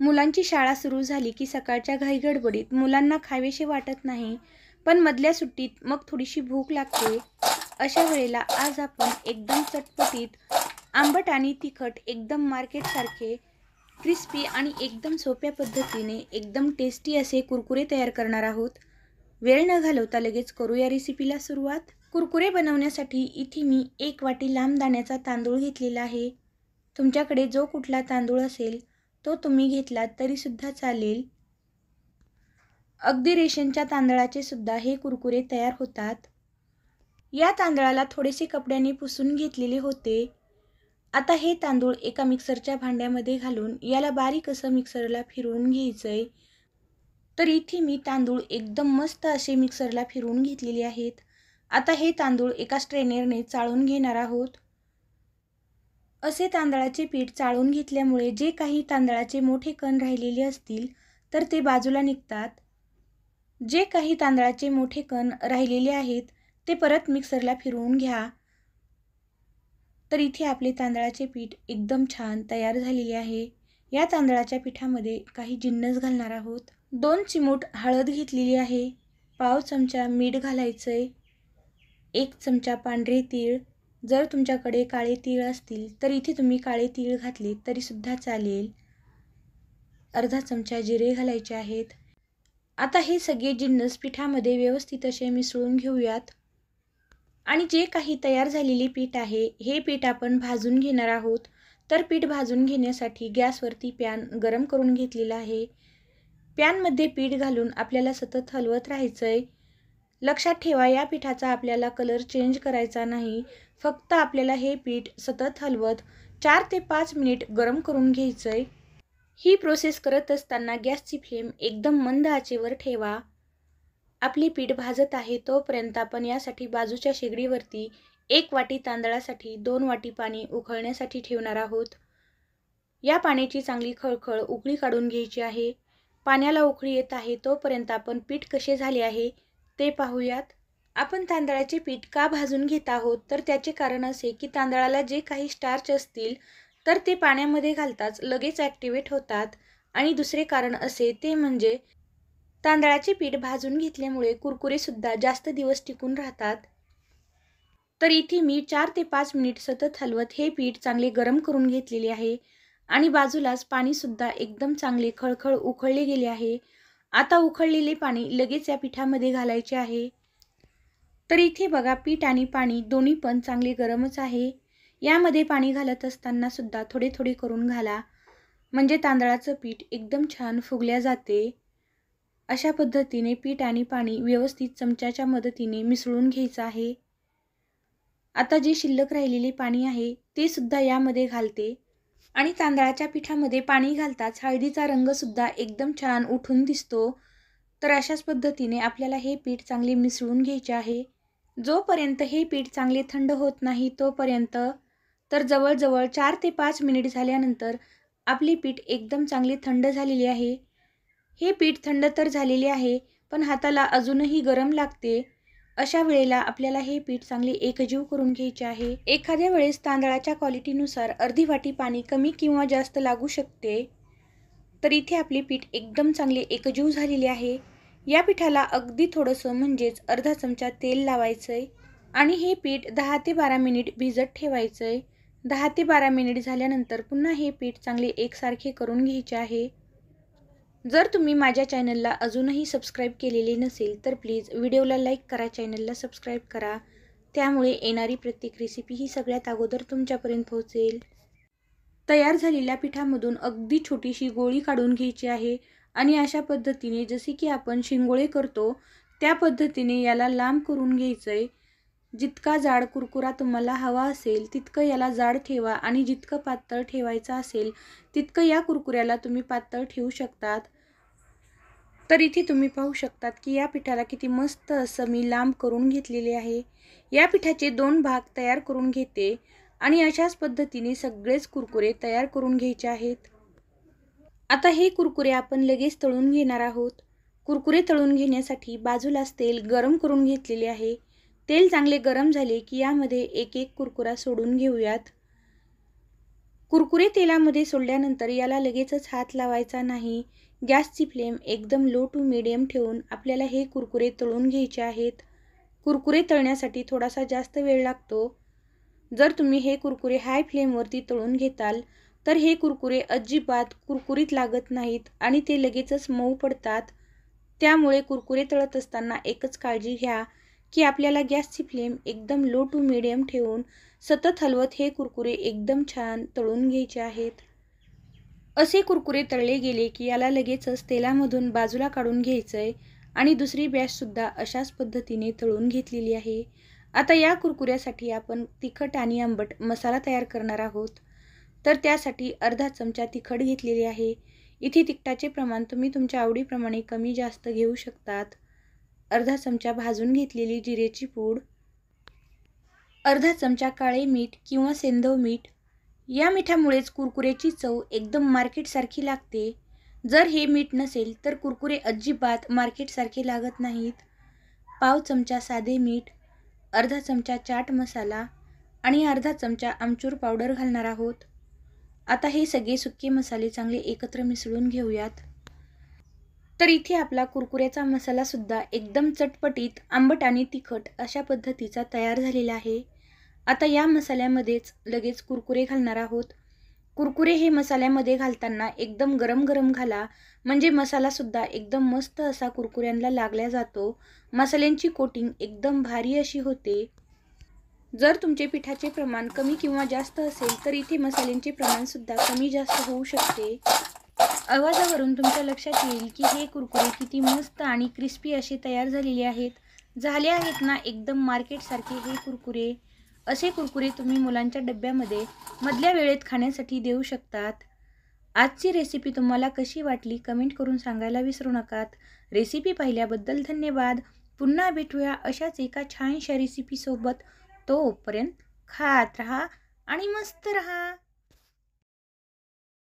मुलांची शाळा सुरू झाली की सकाळच्या घाईगडबडीत मुलांना खावेसे वाटत नाही पण मधल्या सुट्टीत मग थोडीशी भूक लागते अशा वेळेला आज आपण एकदम चटपटीत आंबट आणि तिखट एकदम मार्केटसारखे क्रिस्पी आणि एकदम सोप्या पद्धतीने एकदम टेस्टी असे कुरकुरे तयार करणार आहोत वेळ न घालवता लगेच करू या रेसिपीला सुरुवात कुरकुरे बनवण्यासाठी इथे मी एक वाटी लांब दाण्याचा तांदूळ घेतलेला आहे तुमच्याकडे जो कुठला तांदूळ असेल तो तुम्ही घेतलात तरीसुद्धा चालेल अगदी रेशनच्या तांदळाचे सुद्धा हे कुरकुरे तयार होतात या तांदळाला थोडेसे कपड्याने पुसून घेतलेले होते आता हे तांदूळ एका मिक्सरच्या भांड्यामध्ये घालून याला बारीक असं मिक्सरला फिरवून घ्यायचं आहे तर इथे मी तांदूळ एकदम मस्त असे मिक्सरला फिरवून घेतलेले आहेत आता हे तांदूळ एका स्ट्रेनरने चाळून घेणार आहोत असे तांदळाचे पीठ चाळून घेतल्यामुळे जे काही तांदळाचे मोठे कण राहिलेले असतील तर ते बाजूला निघतात जे काही तांदळाचे मोठे कण राहिलेले आहेत ते परत मिक्सरला फिरवून घ्या तर इथे आपले तांदळाचे पीठ एकदम छान तयार झालेले आहे या तांदळाच्या पिठामध्ये काही जिन्नस घालणार आहोत दोन चिमूट हळद घेतलेली आहे पाव चमचा मीठ घालायचं आहे एक चमचा पांढरे तीळ जर तुमच्याकडे काळे तीळ असतील तर इथे तुम्ही काळे तीळ घातले तरीसुद्धा चालेल अर्धा चमचा जिरे घालायचे आहेत आता हे सगळे जिन्नस पिठामध्ये व्यवस्थित असे मिसळून घेऊयात आणि जे काही तयार झालेले पीठ आहे हे पीठ आपण भाजून घेणार आहोत तर पीठ भाजून घेण्यासाठी गॅसवरती पॅन गरम करून घेतलेला आहे पॅनमध्ये पीठ घालून आपल्याला सतत हलवत राहायचं आहे लक्षात ठेवा या पिठाचा आपल्याला कलर चेंज करायचा नाही फक्त आपल्याला हे पीठ सतत हलवत चार ते पाच मिनिट गरम करून घ्यायचंय आहे ही प्रोसेस करत असताना गॅसची फ्लेम एकदम मंद आचेवर ठेवा आपली पीठ भाजत आहे तोपर्यंत आपण यासाठी बाजूच्या शेगडीवरती एक वाटी तांदळासाठी दोन वाटी पाणी उकळण्यासाठी ठेवणार आहोत या पाण्याची चांगली खळखळ उकळी काढून घ्यायची आहे पाण्याला उकळी येत आहे तोपर्यंत आपण पीठ कसे झाले आहे ते पाहूयात आपण तांदळाचे पीठ का भाजून घेत आहोत तर त्याचे कारण असे की तांदळाला जे काही स्टार्च असतील तर ते पाण्यामध्ये घालताच लगेच ॲक्टिवेट होतात आणि दुसरे कारण असे ते म्हणजे तांदळाचे पीठ भाजून घेतल्यामुळे कुरकुरेसुद्धा जास्त दिवस टिकून राहतात तर इथे मी चार ते पाच मिनिट सतत हलवत हे पीठ चांगले गरम करून घेतलेले आहे आणि बाजूलाच पाणीसुद्धा एकदम चांगले खळखळ उखळले गेले आहे आता उखळलेले पाणी लगेच या पिठामध्ये घालायचे आहे तर इथे बघा पीठ आणि पाणी दोन्ही पण चांगले गरमच आहे यामध्ये पाणी घालत असताना सुद्धा थोडे थोडे करून घाला म्हणजे तांदळाचं पीठ एकदम छान फुगल्या जाते अशा पद्धतीने पीठ आणि पाणी व्यवस्थित चमच्याच्या मदतीने मिसळून घ्यायचं आहे आता जे शिल्लक राहिलेले पाणी आहे ते सुद्धा यामध्ये घालते आणि तांदळाच्या पिठामध्ये पाणी घालताच हळदीचा रंगसुद्धा एकदम छान उठून दिसतो तर अशाच पद्धतीने आपल्याला हे पीठ चांगले मिसळून घ्यायचे आहे जोपर्यंत हे पीठ चांगले थंड होत नाही तोपर्यंत तर जवळजवळ चार ते पाच मिनिट झाल्यानंतर आपली पीठ एकदम चांगली थंड झालेली आहे हे पीठ थंड तर झालेले आहे पण हाताला अजूनही गरम लागते अशा वेळेला आपल्याला हे पीठ चांगले एकजीव करून घ्यायचे आहे एखाद्या वेळेस तांदळाच्या क्वालिटीनुसार अर्धी वाटी पाणी कमी किंवा जास्त लागू शकते तर इथे आपले पीठ एकदम चांगले एकजीव झालेले आहे या पिठाला अगदी थोडंसं म्हणजेच अर्धा चमचा तेल लावायचं आहे आणि हे पीठ दहा ते बारा मिनिट भिजत ठेवायचं आहे दहा ते बारा मिनिट झाल्यानंतर पुन्हा हे पीठ चांगले एकसारखे करून घ्यायचे आहे जर तुम्ही माझ्या चॅनलला अजूनही सबस्क्राईब केलेली नसेल तर प्लीज व्हिडिओला लाईक करा चॅनलला सबस्क्राईब करा त्यामुळे येणारी प्रत्येक रेसिपी ही सगळ्यात अगोदर तुमच्यापर्यंत पोहोचेल तयार झालेल्या पिठामधून अगदी छोटीशी गोळी काढून घ्यायची आहे आणि अशा पद्धतीने जसे की आपण शिंगोळे करतो त्या पद्धतीने याला लांब करून घ्यायचं आहे जितका जाड कुरकुरा तुम्हाला हवा असेल तितकं याला जाड ठेवा आणि जितकं पातळ ठेवायचं असेल तितकं या कुरकुऱ्याला तुम्ही पातळ ठेवू शकतात तर इथे तुम्ही पाहू शकतात की या पिठाला किती मस्त असं मी लांब करून घेतलेले आहे या पिठाचे दोन भाग तयार करून घेते आणि अशाच पद्धतीने सगळेच कुरकुरे तयार करून घ्यायचे आहेत आता हे कुरकुरे आपण लगेच तळून घेणार आहोत कुरकुरे तळून घेण्यासाठी बाजूलाच तेल गरम करून घेतलेले आहे तेल चांगले गरम झाले की यामध्ये एक एक कुरकुरा सोडून घेऊयात कुरकुरे तेलामध्ये सोडल्यानंतर याला लगेचच हात लावायचा नाही गॅसची फ्लेम एकदम लो टू मिडियम ठेवून आपल्याला हे कुरकुरे तळून घ्यायचे आहेत कुरकुरे तळण्यासाठी थोडासा जास्त वेळ लागतो जर तुम्ही हे कुरकुरे हाय फ्लेमवरती तळून घेताल तर हे कुरकुरे अजिबात कुरकुरीत लागत नाहीत आणि ते लगेचच मऊ पडतात त्यामुळे कुरकुरे तळत असताना एकच काळजी घ्या की आपल्याला गॅसची फ्लेम एकदम लो टू मिडियम ठेवून सतत हलवत हे कुरकुरे एकदम छान तळून घ्यायचे आहेत असे कुरकुरे तळले गेले की याला लगेचच तेलामधून बाजूला काढून घ्यायचं आहे आणि दुसरी बॅचसुद्धा अशाच पद्धतीने तळून घेतलेली आहे आता या कुरकुऱ्यासाठी आपण तिखट आणि आंबट मसाला तयार करणार आहोत तर त्यासाठी अर्धा चमचा तिखट घेतलेली आहे इथे तिखटाचे प्रमाण तुम्ही तुमच्या आवडीप्रमाणे कमी जास्त घेऊ शकतात अर्धा चमचा भाजून घेतलेली जिरेची पूड अर्धा चमचा काळे मीठ किंवा सेंधव मीठ या मिठामुळेच कुरकुऱ्याची चव एकदम मार्केटसारखी लागते जर हे मीठ नसेल तर कुरकुरे अजिबात मार्केटसारखे लागत नाहीत पाव चमचा साधे मीठ अर्धा चमचा चाट मसाला आणि अर्धा चमचा आमचूर पावडर घालणार आहोत आता हे सगळे सुके मसाले चांगले एकत्र मिसळून घेऊयात तर इथे आपला कुरकुऱ्याचा मसालासुद्धा एकदम चटपटीत आंबट आणि तिखट अशा पद्धतीचा तयार झालेला आहे आता या मसाल्यामध्येच लगेच कुरकुरे घालणार आहोत कुरकुरे हे मसाल्यामध्ये घालताना एकदम गरम गरम घाला म्हणजे मसालासुद्धा एकदम मस्त असा कुरकुऱ्यांना लागल्या जातो मसाल्यांची कोटिंग एकदम भारी अशी होते जर तुमचे पिठाचे प्रमाण कमी किंवा जास्त असेल तर इथे मसाल्यांचे प्रमाणसुद्धा कमी जास्त होऊ शकते आवाजावरून तुमच्या लक्षात येईल की हे कुरकुरे किती मस्त आणि क्रिस्पी असे तयार झालेले आहेत झाले आहेत ना एकदम मार्केटसारखे हे कुरकुरे असे कुरकुरे तुम्ही मुलांच्या डब्यामध्ये मधल्या वेळेत खाण्यासाठी देऊ शकतात आजची रेसिपी तुम्हाला कशी वाटली कमेंट करून सांगायला विसरू नकात रेसिपी पाहिल्याबद्दल धन्यवाद पुन्हा भेटूया अशाच एका छानशा रेसिपीसोबत तोपर्यंत खात रहा आणि मस्त रहा